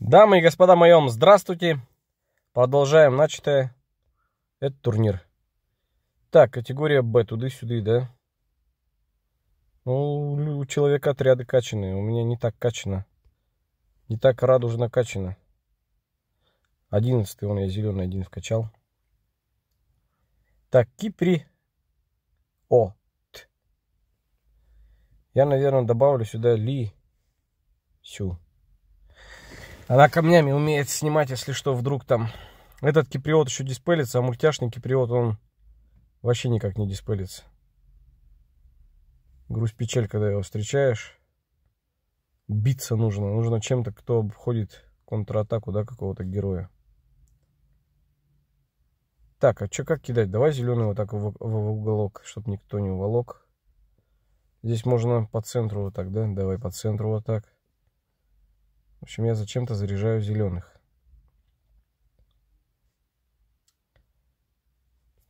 Дамы и господа моем, здравствуйте. Продолжаем начатое. Это турнир. Так, категория Б, туды-сюды, да? Ну, у человека отряды качаны. У меня не так качано. Не так радужно качано. Одиннадцатый, он я зеленый один вкачал. Так, Кипри. О. Т. Я, наверное, добавлю сюда Ли. Сю. Она камнями умеет снимать, если что, вдруг там... Этот киприот еще диспелится, а мультяшный киприот, он вообще никак не диспелится. Грусть-печаль, когда его встречаешь. Биться нужно. Нужно чем-то, кто обходит контратаку, да, какого-то героя. Так, а что как кидать? Давай зеленый вот так в, в, в уголок, чтобы никто не уволок. Здесь можно по центру вот так, да? Давай по центру вот так. В общем, я зачем-то заряжаю зеленых.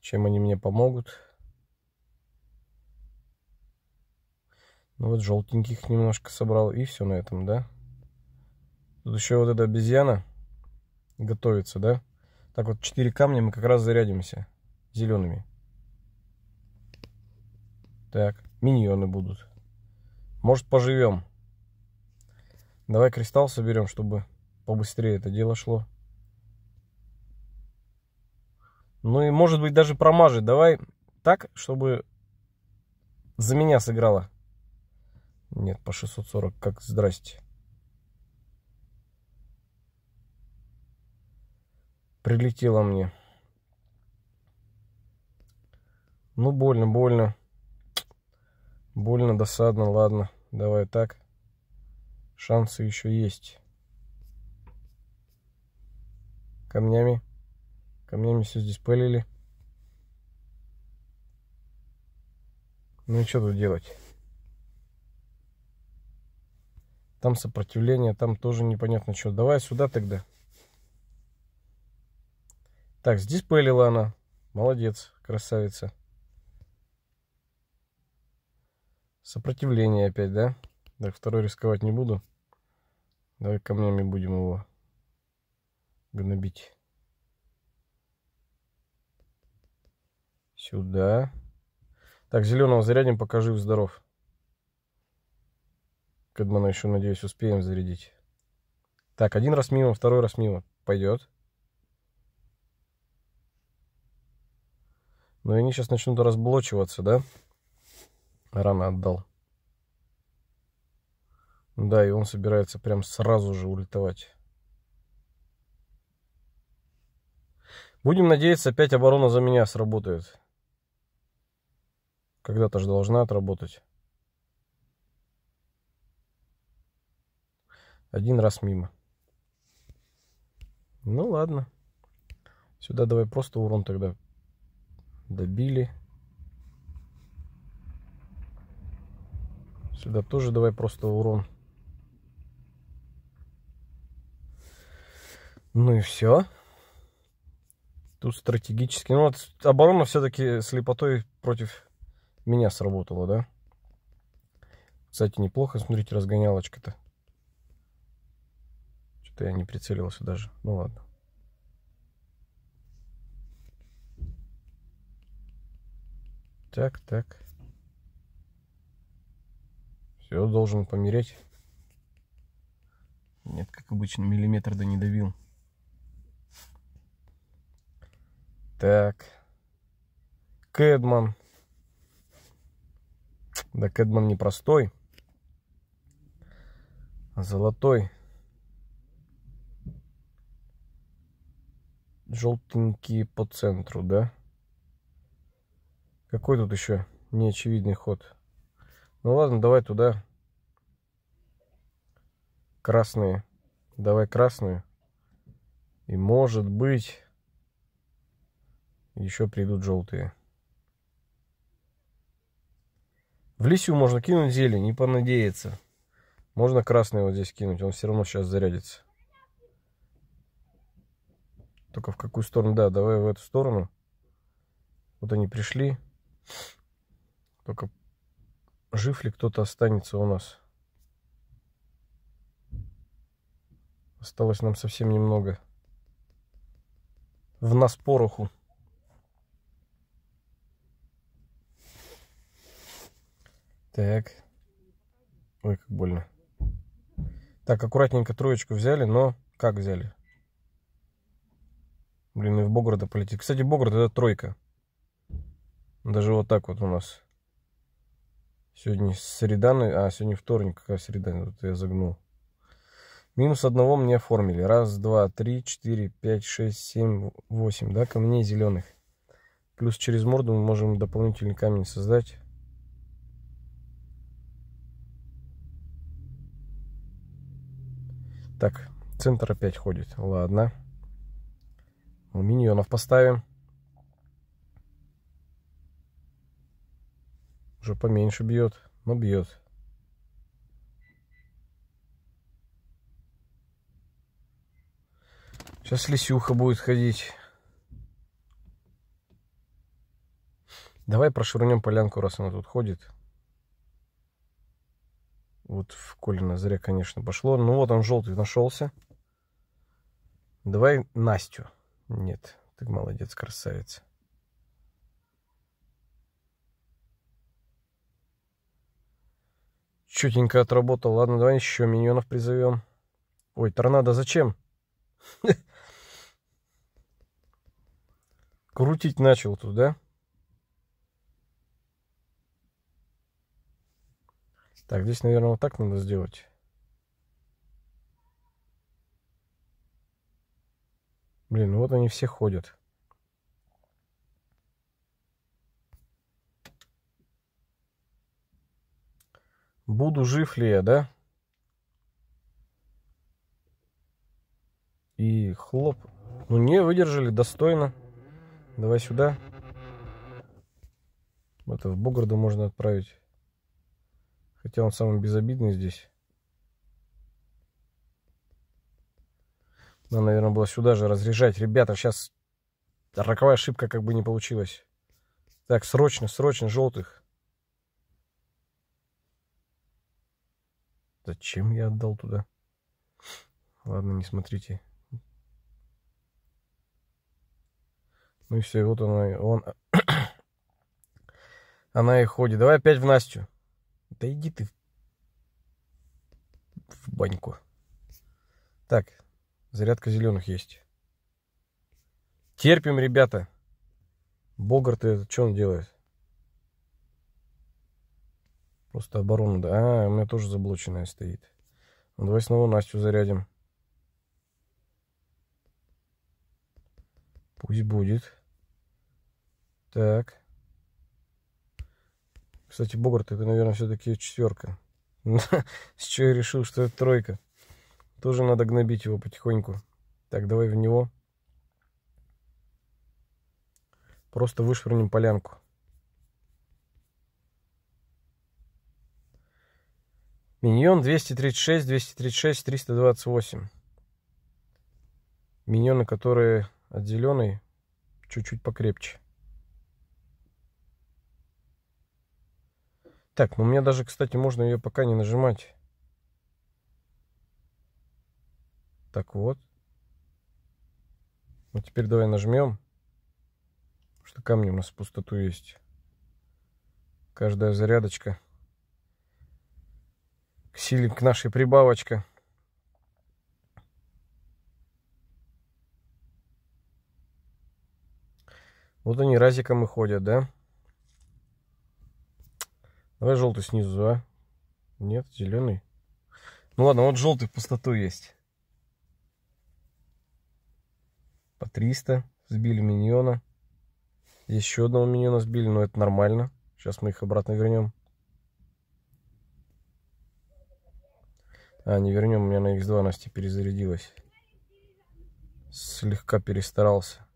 Чем они мне помогут? Ну вот желтеньких немножко собрал. И все на этом, да? Тут еще вот эта обезьяна готовится, да? Так вот, 4 камня мы как раз зарядимся зелеными. Так, миньоны будут. Может, поживем. Давай кристалл соберем, чтобы побыстрее это дело шло. Ну и может быть даже промажет. Давай так, чтобы за меня сыграла. Нет, по 640, как здрасте. Прилетело мне. Ну, больно, больно. Больно, досадно, ладно. Давай так. Шансы еще есть. Камнями. Камнями все здесь пылили. Ну и что тут делать? Там сопротивление, там тоже непонятно что. Давай сюда тогда. Так, здесь пылила она. Молодец, красавица. Сопротивление опять, да? Так, второй рисковать не буду. Давай камнями будем его гнобить. Сюда. Так, зеленого зарядим, Покажи, жив-здоров. Кэдмана еще, надеюсь, успеем зарядить. Так, один раз мимо, второй раз мимо. Пойдет. Но ну они сейчас начнут разблочиваться, да? Рано отдал. Да, и он собирается прям сразу же улетовать. Будем надеяться, опять оборона за меня сработает. Когда-то же должна отработать. Один раз мимо. Ну ладно. Сюда давай просто урон тогда добили. Сюда тоже давай просто урон. Ну и все. Тут стратегически. Ну, вот оборона все-таки слепотой против меня сработала, да? Кстати, неплохо, смотрите, разгонялочка-то. Что-то я не прицелился даже. Ну ладно. Так, так. Все, должен помереть. Нет, как обычно, миллиметр да не давил. Так. Кэдман. Да, Кэдман непростой. Золотой. Желтенький по центру, да? Какой тут еще неочевидный ход? Ну ладно, давай туда. Красные. Давай красную. И может быть... Еще придут желтые. В лисю можно кинуть зелень, не понадеяться. Можно красный вот здесь кинуть, он все равно сейчас зарядится. Только в какую сторону? Да, давай в эту сторону. Вот они пришли. Только жив ли кто-то останется у нас. Осталось нам совсем немного. В нас пороху. Так. Ой, как больно. Так, аккуратненько троечку взяли, но как взяли? Блин, и в Богорода полетит. Кстати, Богород это тройка. Даже вот так вот у нас. Сегодня среда, а сегодня вторник, какая среда, тут я загнул. Минус одного мне оформили. Раз, два, три, четыре, пять, шесть, семь, восемь, да, камней зеленых. Плюс через морду мы можем дополнительный камень создать. Так, центр опять ходит. Ладно. Миньонов поставим. Уже поменьше бьет, но бьет. Сейчас лисюха будет ходить. Давай прошвырнем полянку, раз она тут ходит. Вот в Колина зря, конечно, пошло. Ну вот он желтый нашелся. Давай Настю. Нет, ты молодец, красавец. Чутенько отработал. Ладно, давай еще миньонов призовем. Ой, торнадо зачем? Крутить начал тут, да? Так, здесь, наверное, вот так надо сделать. Блин, ну вот они все ходят. Буду жив ли я, да? И хлоп. Ну не, выдержали достойно. Давай сюда. Это в Бугорода можно отправить. Хотя он самый безобидный здесь. Надо, наверное, было сюда же разряжать. Ребята, сейчас роковая ошибка как бы не получилась. Так, срочно, срочно, желтых. Зачем я отдал туда? Ладно, не смотрите. Ну и все, вот она, он, она и ходит. Давай опять в Настю. Да иди ты в баньку. Так, зарядка зеленых есть. Терпим, ребята. Богарт, это что он делает? Просто оборону да. А, у меня тоже заблоченная стоит. Ну, давай снова Настю зарядим. Пусть будет. Так. Кстати, Богарт, это, наверное, все-таки четверка. С чего я решил, что это тройка. Тоже надо гнобить его потихоньку. Так, давай в него. Просто вышвырнем полянку. Миньон 236, 236, 328. Миньоны, которые от зеленой, чуть-чуть покрепче. Так, ну мне даже, кстати, можно ее пока не нажимать. Так вот. Ну теперь давай нажмем. Что камни у нас в пустоту есть. Каждая зарядочка. К силе, к нашей прибавочка. Вот они разиком и ходят, да? Давай желтый снизу, а? Нет, зеленый. Ну ладно, вот желтый в пустоту есть. По 300. Сбили миньона. Еще одного миньона сбили, но это нормально. Сейчас мы их обратно вернем. А, не вернем, у меня на X2 Настя перезарядилась. Слегка перестарался.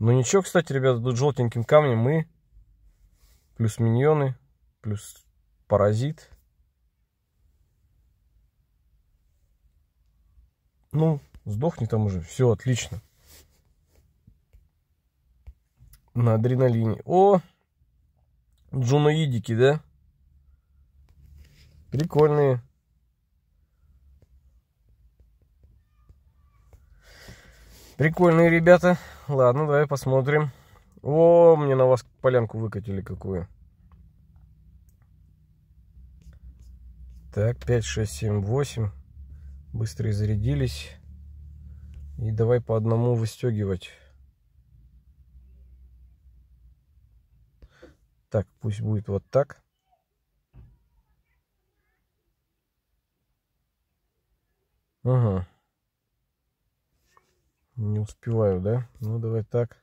Ну ничего, кстати, ребята, тут желтеньким камнем мы, плюс миньоны, плюс паразит. Ну, сдохни там уже, все отлично. На адреналине. О, джуноидики, да? Прикольные. Прикольные ребята. Ладно, давай посмотрим. О, мне на вас полянку выкатили какую. Так, 5, 6, 7, 8. Быстро зарядились. И давай по одному выстегивать. Так, пусть будет вот так. Угу. Не успеваю, да? Ну, давай так.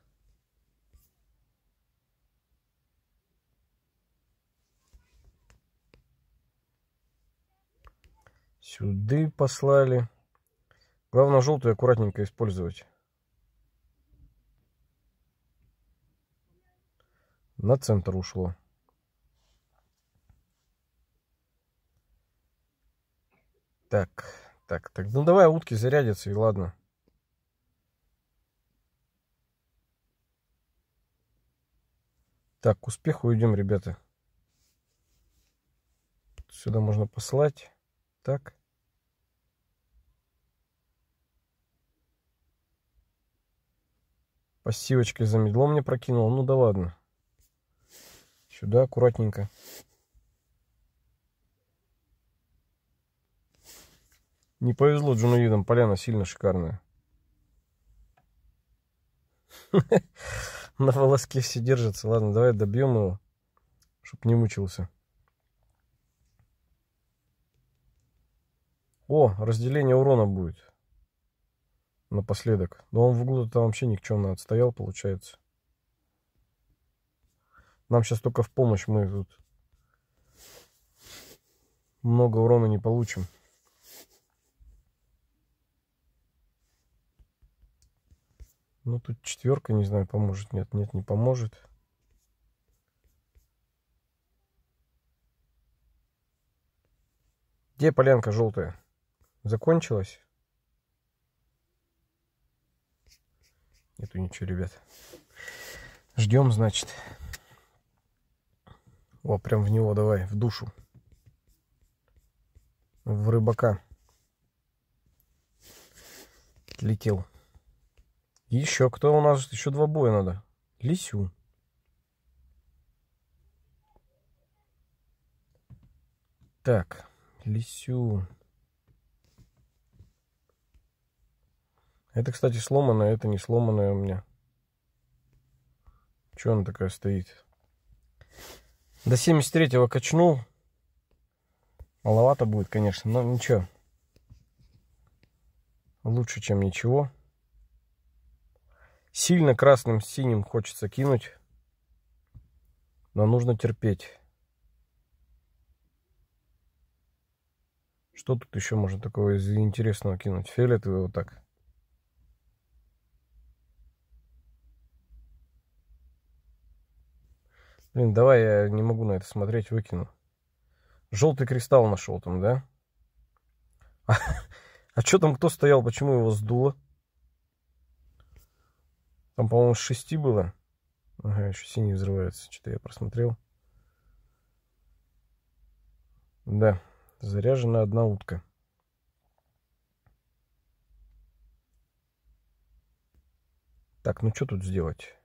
Сюды послали. Главное, желтую аккуратненько использовать. На центр ушло. Так, так, так. Ну давай утки зарядятся и ладно. Так, к успеху идем, ребята. Сюда можно послать. Так. Пассивочкой за медлом мне прокинул. Ну да ладно. Сюда аккуратненько. Не повезло Джуновидам. поляна сильно шикарная. На волоске все держится. Ладно, давай добьем его, чтобы не мучился. О, разделение урона будет напоследок. Но он в углу там вообще никчемно отстоял, получается. Нам сейчас только в помощь мы тут много урона не получим. Ну, тут четверка, не знаю, поможет. Нет, нет, не поможет. Где полянка желтая? Закончилась? Нету ничего, ребят. Ждем, значит. О, прям в него давай, в душу. В рыбака. Летел. Еще кто у нас? Еще два боя надо. Лисю. Так, лисю. Это, кстати, сломанное, это не сломанное у меня. Че она такая стоит? До 73-го качнул. Маловато будет, конечно, но ничего. Лучше, чем ничего. Сильно красным, синим хочется кинуть. Но нужно терпеть. Что тут еще можно такого из интересного кинуть? Фиолетовый вот так. Блин, давай я не могу на это смотреть, выкину. Желтый кристалл нашел там, да? А, а что там, кто стоял, почему его сдуло? Там, по-моему, шести было. Ага, еще синий взрывается. Что-то я просмотрел. Да, заряжена одна утка. Так, ну что тут сделать?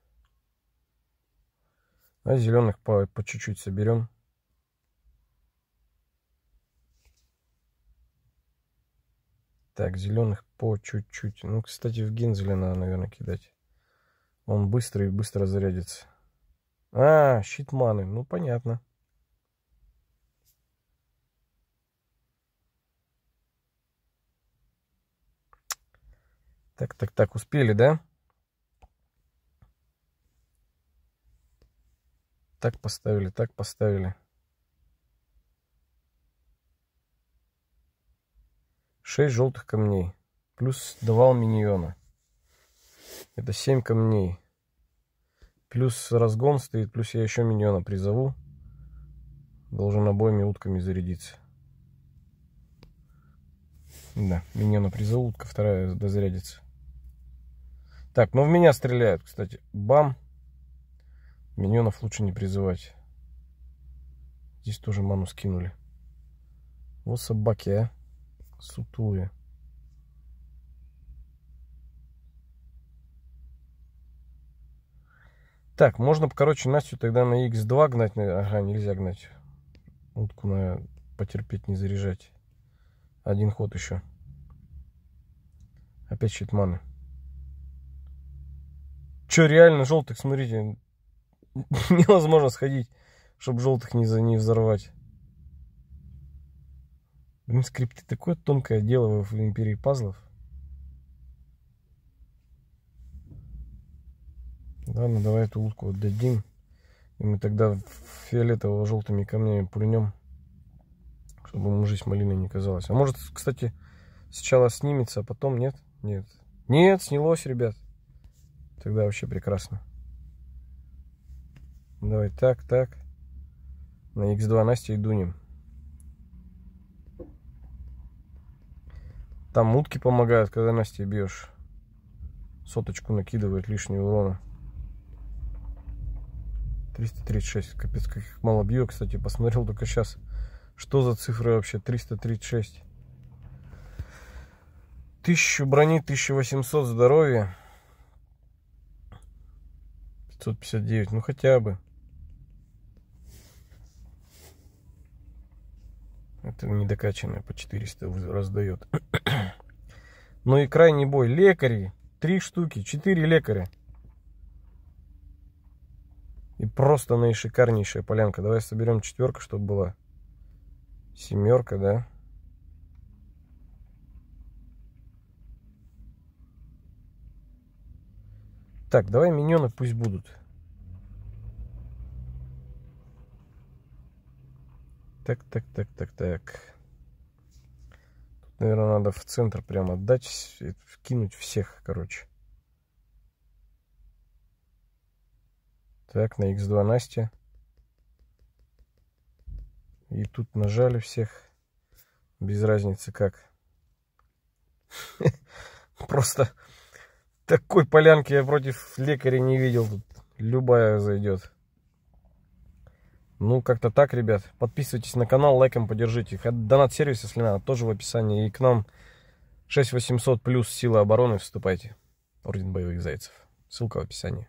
А зеленых по чуть-чуть соберем. Так, зеленых по чуть-чуть. Ну, кстати, в Гинзеля надо, наверное, кидать. Он быстрый, и быстро зарядится. А, щит маны. Ну, понятно. Так, так, так, успели, да? Так поставили, так поставили. Шесть желтых камней. Плюс два миньона. Это семь камней. Плюс разгон стоит, плюс я еще миньона призову. Должен обоими утками зарядиться. Да, миньона призову, утка вторая дозарядится. Так, ну в меня стреляют, кстати. Бам. Миньонов лучше не призывать. Здесь тоже ману скинули. Вот собаки, а. Сутулые. Так, можно, короче, Настю тогда на X2 гнать. Ага, нельзя гнать. Утку на потерпеть, не заряжать. Один ход еще. Опять маны. Че, реально желтых, смотрите, невозможно сходить, чтобы желтых не, за, не взорвать. Блин, скрипты такое тонкое дело в империи пазлов. Ладно, давай эту утку отдадим. И мы тогда фиолетово-желтыми камнями пульнем, чтобы ему жизнь малиной не казалась. А может, кстати, сначала снимется, а потом нет? Нет. Нет, снялось, ребят. Тогда вообще прекрасно. Давай так, так. На X2 Настя и дунем. Там утки помогают, когда Настя бьешь. Соточку накидывает лишнего урона. 336. Капец, как их мало бью. Кстати, посмотрел только сейчас. Что за цифры вообще? 336. 1000 брони, 1800 здоровья. 559, ну хотя бы. какие-то по 400 раздает. Ну и крайний бой. Лекари. Три штуки. Четыре лекаря. И просто наишикарнейшая полянка. Давай соберем четверку, чтобы была семерка, да? Так, давай миньоны пусть будут. так, так, так, так, так. Тут, наверное, надо в центр прямо отдать, вкинуть всех, короче. Так, на x2 Настя. И тут нажали всех. Без разницы как. Просто такой полянки я против лекаря не видел. Тут любая зайдет. Ну, как-то так, ребят. Подписывайтесь на канал, лайком поддержите. Донат-сервис, если надо, тоже в описании. И к нам 6800 плюс силы обороны вступайте. Орден боевых зайцев. Ссылка в описании.